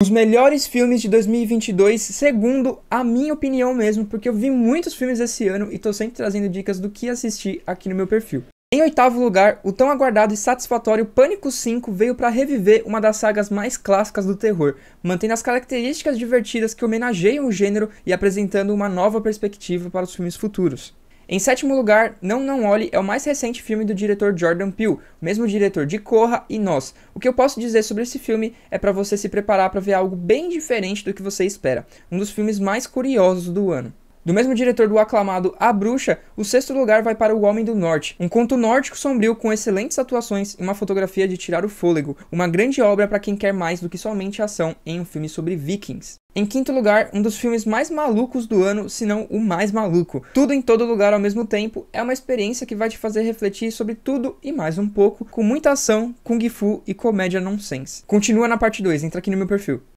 Os melhores filmes de 2022, segundo a minha opinião mesmo, porque eu vi muitos filmes esse ano e tô sempre trazendo dicas do que assistir aqui no meu perfil. Em oitavo lugar, o tão aguardado e satisfatório Pânico 5 veio para reviver uma das sagas mais clássicas do terror, mantendo as características divertidas que homenageiam o gênero e apresentando uma nova perspectiva para os filmes futuros. Em sétimo lugar, Não Não Olhe é o mais recente filme do diretor Jordan Peele, o mesmo diretor de Corra e Nós. O que eu posso dizer sobre esse filme é para você se preparar para ver algo bem diferente do que você espera, um dos filmes mais curiosos do ano. Do mesmo diretor do aclamado A Bruxa, o sexto lugar vai para O Homem do Norte, um conto nórdico sombrio com excelentes atuações e uma fotografia de tirar o fôlego, uma grande obra para quem quer mais do que somente ação em um filme sobre vikings. Em quinto lugar, um dos filmes mais malucos do ano, se não o mais maluco. Tudo em todo lugar ao mesmo tempo é uma experiência que vai te fazer refletir sobre tudo e mais um pouco, com muita ação, kung fu e comédia nonsense. Continua na parte 2, entra aqui no meu perfil.